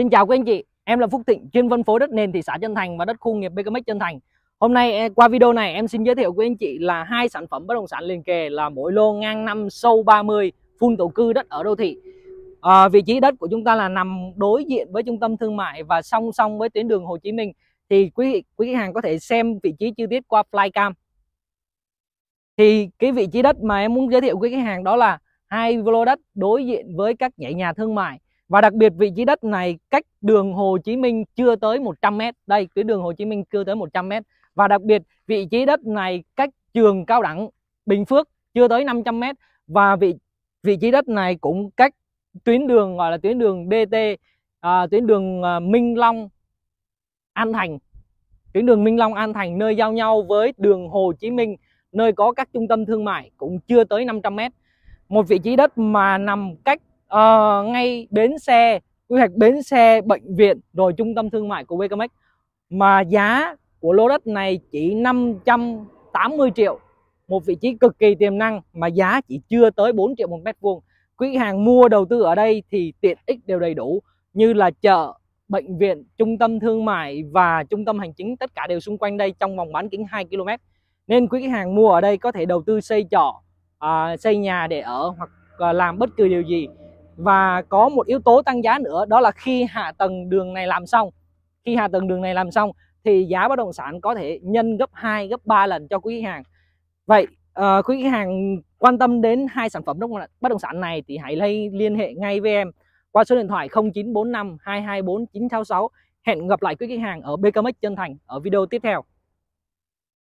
Xin chào quý anh chị, em là Phúc Thịnh, chuyên phân phối đất nền thị xã Chân Thành và đất khu nghiệp BKMX Chân Thành. Hôm nay eh, qua video này em xin giới thiệu quý anh chị là hai sản phẩm bất động sản liền kề là mỗi lô ngang năm sâu 30 phun tổ cư đất ở đô thị. À, vị trí đất của chúng ta là nằm đối diện với trung tâm thương mại và song song với tuyến đường Hồ Chí Minh. Thì quý quý khách hàng có thể xem vị trí chi tiết qua flycam. Thì cái vị trí đất mà em muốn giới thiệu quý khách hàng đó là hai lô đất đối diện với các dãy nhà thương mại và đặc biệt vị trí đất này cách đường Hồ Chí Minh chưa tới 100 m. Đây, tuyến đường Hồ Chí Minh chưa tới 100 m. Và đặc biệt vị trí đất này cách trường cao đẳng Bình Phước chưa tới 500 m và vị vị trí đất này cũng cách tuyến đường gọi là tuyến đường DT à, tuyến đường à, Minh Long An Thành. Tuyến đường Minh Long An Thành nơi giao nhau với đường Hồ Chí Minh nơi có các trung tâm thương mại cũng chưa tới 500 m. Một vị trí đất mà nằm cách uh, ngay bến xe quy hoạch bến xe bệnh viện rồi trung tâm thương mại của Becamex mà giá của lô đất này chỉ 580 triệu một vị trí cực kỳ tiềm năng mà giá chỉ chưa tới 4 triệu một mét vuông quỹ hàng mua đầu tư ở đây thì tiện ích đều đầy đủ như là chợ bệnh viện trung tâm thương mại và trung tâm hành chính tất cả đều xung quanh đây trong vòng bán kính 2 km nên quý khách hàng mua ở đây có thể đầu tư xây trọ à, xây nhà để ở hoặc à, làm bất cứ điều gì và có một yếu tố tăng giá nữa đó là khi hạ tầng đường này làm xong khi hạ tầng đường này làm xong thì giá bất động sản có thể nhân gấp 2 gấp 3 lần cho quý khách hàng vậy uh, quý khách hàng quan tâm đến hai sản phẩm bất động sản này thì hãy liên hệ ngay với em qua số điện thoại 0945 224 966 hẹn gặp lại quý khách hàng ở BKMX Chân Thành ở video tiếp theo